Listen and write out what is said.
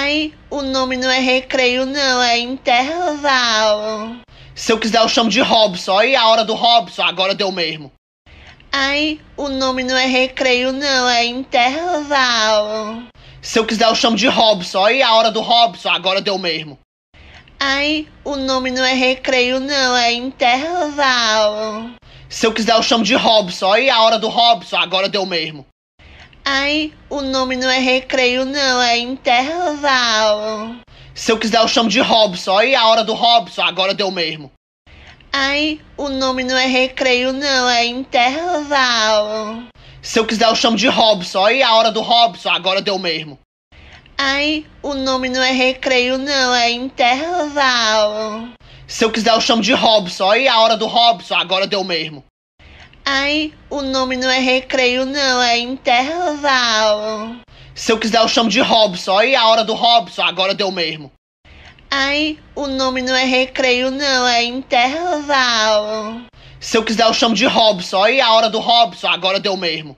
Ai, o nome não é recreio, não, é intervalo. Se eu quiser, eu chamo de Robson. Aí a hora do Robson, agora deu mesmo. Ai, o nome não é recreio, não, é intervalo. Se eu quiser, eu chamo de Robson. Aí a hora do Robson, agora deu mesmo. Ai, o nome não é recreio, não, é intervalo. Se eu quiser, eu chamo de Robson. Aí a hora do Robson, agora deu mesmo. Ai, o nome não é recreio, não, é intervalo. Se eu quiser, eu chamo de Robson. Aí a hora do Robson, agora deu mesmo. Ai, o nome não é recreio, não, é intervalo. Se eu quiser, eu chamo de Robson. Aí a hora do Robson, agora deu mesmo. Ai, o nome não é recreio, não, é intervalo. Se eu quiser, eu chamo de Robson. Aí a hora do Robson, agora deu mesmo. Ai, o nome não é recreio, não, é intervalo. Se eu quiser, eu chamo de Robson. Aí a hora do Robson, agora deu mesmo. Ai, o nome não é recreio, não, é intervalo. Se eu quiser, eu chamo de Robson. Aí a hora do Robson, agora deu mesmo.